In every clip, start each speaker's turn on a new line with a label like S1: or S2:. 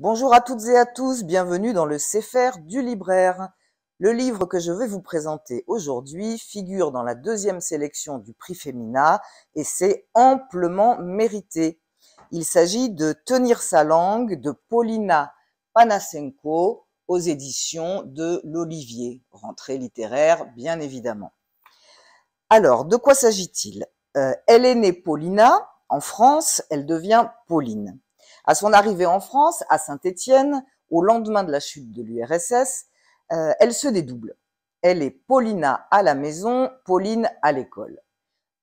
S1: Bonjour à toutes et à tous, bienvenue dans le CFR du libraire. Le livre que je vais vous présenter aujourd'hui figure dans la deuxième sélection du prix Femina et c'est amplement mérité. Il s'agit de Tenir sa langue de Paulina Panasenko aux éditions de l'Olivier, rentrée littéraire bien évidemment. Alors, de quoi s'agit-il euh, Elle est née Paulina en France, elle devient Pauline. À son arrivée en France, à Saint-Étienne, au lendemain de la chute de l'URSS, euh, elle se dédouble. Elle est Paulina à la maison, Pauline à l'école.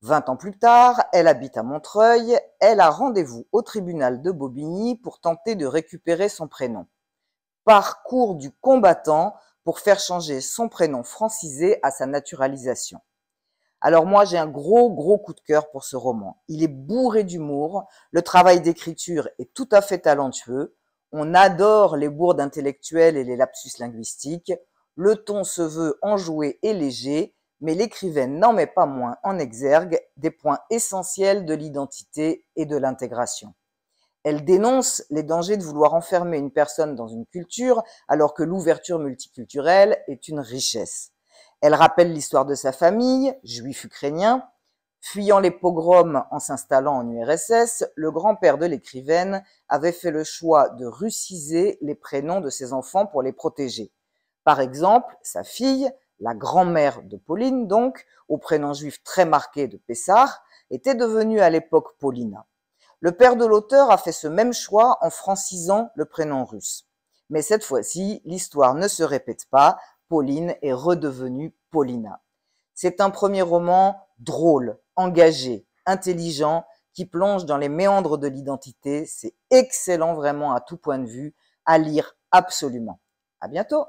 S1: Vingt ans plus tard, elle habite à Montreuil, elle a rendez-vous au tribunal de Bobigny pour tenter de récupérer son prénom. Parcours du combattant pour faire changer son prénom francisé à sa naturalisation. Alors moi, j'ai un gros, gros coup de cœur pour ce roman. Il est bourré d'humour, le travail d'écriture est tout à fait talentueux, on adore les bourdes intellectuelles et les lapsus linguistiques, le ton se veut enjoué et léger, mais l'écrivaine n'en met pas moins en exergue des points essentiels de l'identité et de l'intégration. Elle dénonce les dangers de vouloir enfermer une personne dans une culture alors que l'ouverture multiculturelle est une richesse. Elle rappelle l'histoire de sa famille, juif ukrainien. Fuyant les pogroms en s'installant en URSS, le grand-père de l'écrivaine avait fait le choix de russiser les prénoms de ses enfants pour les protéger. Par exemple, sa fille, la grand-mère de Pauline donc, au prénom juif très marqué de Pessar, était devenue à l'époque Paulina. Le père de l'auteur a fait ce même choix en francisant le prénom russe. Mais cette fois-ci, l'histoire ne se répète pas, Pauline est redevenue Paulina. C'est un premier roman drôle, engagé, intelligent, qui plonge dans les méandres de l'identité. C'est excellent vraiment à tout point de vue, à lire absolument. À bientôt!